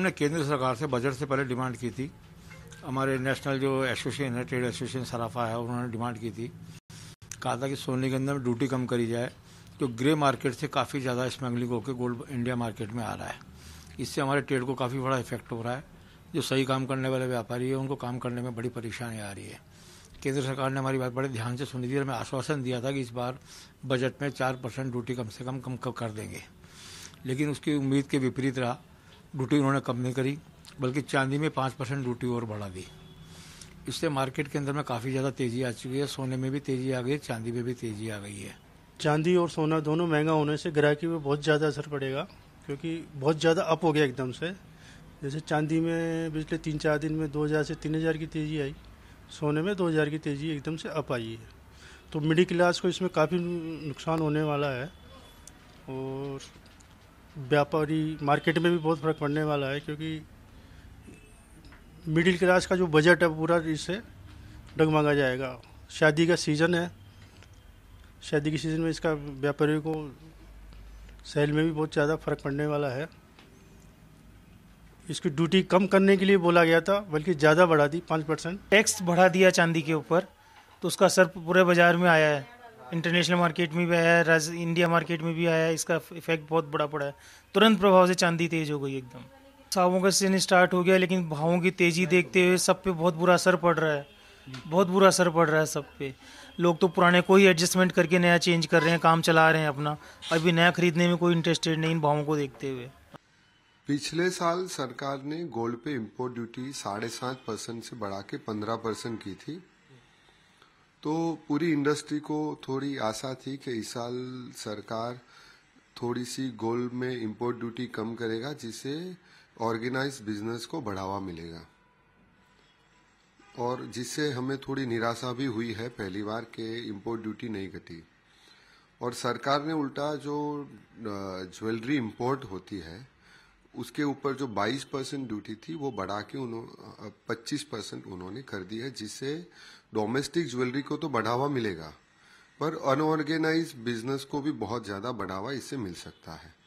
हमने केंद्र सरकार से बजट से पहले डिमांड की थी हमारे नेशनल जो एसोसिएशन है ट्रेड एसोसिएशन सराफा है उन्होंने डिमांड की थी कहा था कि सोने के अंदर में ड्यूटी कम करी जाए तो ग्रे मार्केट से काफ़ी ज़्यादा स्मगलिंग होकर गोल्ड इंडिया मार्केट में आ रहा है इससे हमारे ट्रेड को काफ़ी बड़ा इफेक्ट हो रहा है जो सही काम करने वाले व्यापारी है उनको काम करने में बड़ी परेशानी आ रही है केंद्र सरकार ने हमारी बात बड़े ध्यान से सुनी थी और हमें आश्वासन दिया था कि इस बार बजट में चार परसेंट ड्यूटी कम से कम कम कर देंगे लेकिन उसकी उम्मीद के विपरीत रहा ड्यूटी उन्होंने कम नहीं करी बल्कि चांदी में पाँच परसेंट ड्यूटी और बढ़ा दी इससे मार्केट के अंदर में काफ़ी ज़्यादा तेज़ी आ चुकी है सोने में भी तेज़ी आ गई है चांदी में भी तेज़ी आ गई है चांदी और सोना दोनों महंगा होने से ग्राहकी पर बहुत ज़्यादा असर पड़ेगा क्योंकि बहुत ज़्यादा अप हो गया एकदम से जैसे चांदी में पिछले तीन चार दिन में दो हज़ार से तीन हज़ार की तेज़ी आई सोने में दो हज़ार की तेज़ी एकदम से अप आई है तो मिडिल क्लास को इसमें काफ़ी नुकसान होने वाला है और व्यापारी मार्केट में भी बहुत फ़र्क पड़ने वाला है क्योंकि मिडिल क्लास का जो बजट है पूरा इससे डगमगा जाएगा शादी का सीज़न है शादी के सीज़न में इसका व्यापारियों को सेल में भी बहुत ज़्यादा फ़र्क पड़ने वाला है इसकी ड्यूटी कम करने के लिए बोला गया था बल्कि ज़्यादा बढ़ा दी पाँच परसेंट टैक्स बढ़ा दिया चांदी के ऊपर तो उसका असर पूरे बाज़ार में आया है इंटरनेशनल मार्केट में भी आया है इंडिया मार्केट में भी आया है इसका इफेक्ट बहुत बड़ा पड़ा है तुरंत प्रभाव से चांदी तेज हो गई एकदम सावों का सीजन स्टार्ट हो गया लेकिन भावों की तेजी देखते हुए सब पे बहुत बुरा असर पड़ रहा है बहुत बुरा असर पड़ रहा है सब पे लोग तो पुराने को ही एडजस्टमेंट करके नया चेंज कर रहे हैं काम चला रहे हैं अपना अभी नया खरीदने में कोई इंटरेस्टेड नहीं इन भावों को देखते हुए पिछले साल सरकार ने गोल्ड पे इम्पोर्ट ड्यूटी साढ़े सात परसेंट से बढ़ा के पंद्रह परसेंट की थी तो पूरी इंडस्ट्री को थोड़ी आशा थी कि इस साल सरकार थोड़ी सी गोल्ड में इंपोर्ट ड्यूटी कम करेगा जिससे ऑर्गेनाइज बिजनेस को बढ़ावा मिलेगा और जिससे हमें थोड़ी निराशा भी हुई है पहली बार कि इंपोर्ट ड्यूटी नहीं घटी और सरकार ने उल्टा जो ज्वेलरी इंपोर्ट होती है उसके ऊपर जो 22 परसेंट ड्यूटी थी वो बढ़ा के उन्होंने पच्चीस परसेंट उन्होंने कर दी है जिससे डोमेस्टिक ज्वेलरी को तो बढ़ावा मिलेगा पर अनऑर्गेनाइज बिजनेस को भी बहुत ज्यादा बढ़ावा इससे मिल सकता है